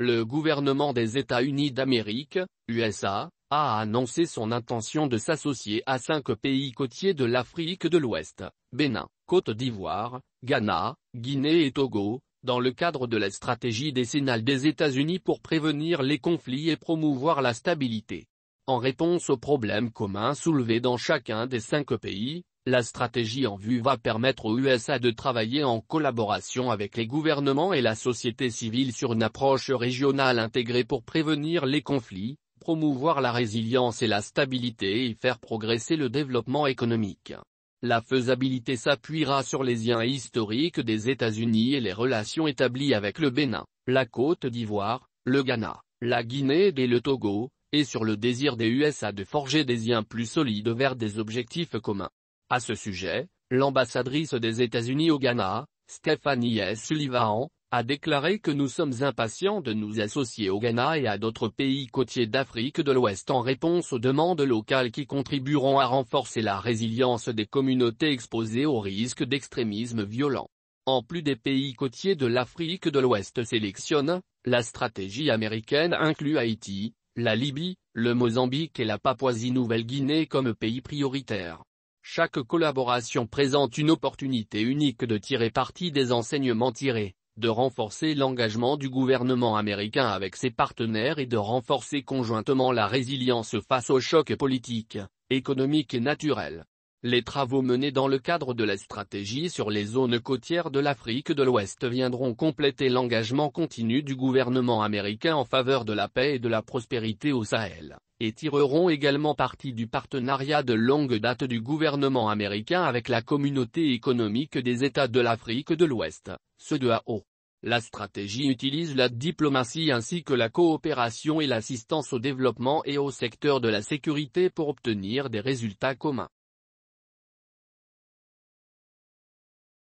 Le gouvernement des États-Unis d'Amérique, USA, a annoncé son intention de s'associer à cinq pays côtiers de l'Afrique de l'Ouest, Bénin, Côte d'Ivoire, Ghana, Guinée et Togo, dans le cadre de la stratégie décennale des États-Unis pour prévenir les conflits et promouvoir la stabilité. En réponse aux problèmes communs soulevés dans chacun des cinq pays, la stratégie en vue va permettre aux USA de travailler en collaboration avec les gouvernements et la société civile sur une approche régionale intégrée pour prévenir les conflits, promouvoir la résilience et la stabilité et faire progresser le développement économique. La faisabilité s'appuiera sur les liens historiques des États-Unis et les relations établies avec le Bénin, la Côte d'Ivoire, le Ghana, la Guinée et le Togo, et sur le désir des USA de forger des liens plus solides vers des objectifs communs. À ce sujet, l'ambassadrice des États-Unis au Ghana, Stephanie S. Sullivan, a déclaré que nous sommes impatients de nous associer au Ghana et à d'autres pays côtiers d'Afrique de l'Ouest en réponse aux demandes locales qui contribueront à renforcer la résilience des communautés exposées au risque d'extrémisme violent. En plus des pays côtiers de l'Afrique de l'Ouest sélectionne, la stratégie américaine inclut Haïti, la Libye, le Mozambique et la Papouasie-Nouvelle-Guinée comme pays prioritaires. Chaque collaboration présente une opportunité unique de tirer parti des enseignements tirés, de renforcer l'engagement du gouvernement américain avec ses partenaires et de renforcer conjointement la résilience face aux chocs politiques, économiques et naturels. Les travaux menés dans le cadre de la stratégie sur les zones côtières de l'Afrique de l'Ouest viendront compléter l'engagement continu du gouvernement américain en faveur de la paix et de la prospérité au Sahel, et tireront également parti du partenariat de longue date du gouvernement américain avec la communauté économique des États de l'Afrique de l'Ouest, ceux de AO. La stratégie utilise la diplomatie ainsi que la coopération et l'assistance au développement et au secteur de la sécurité pour obtenir des résultats communs.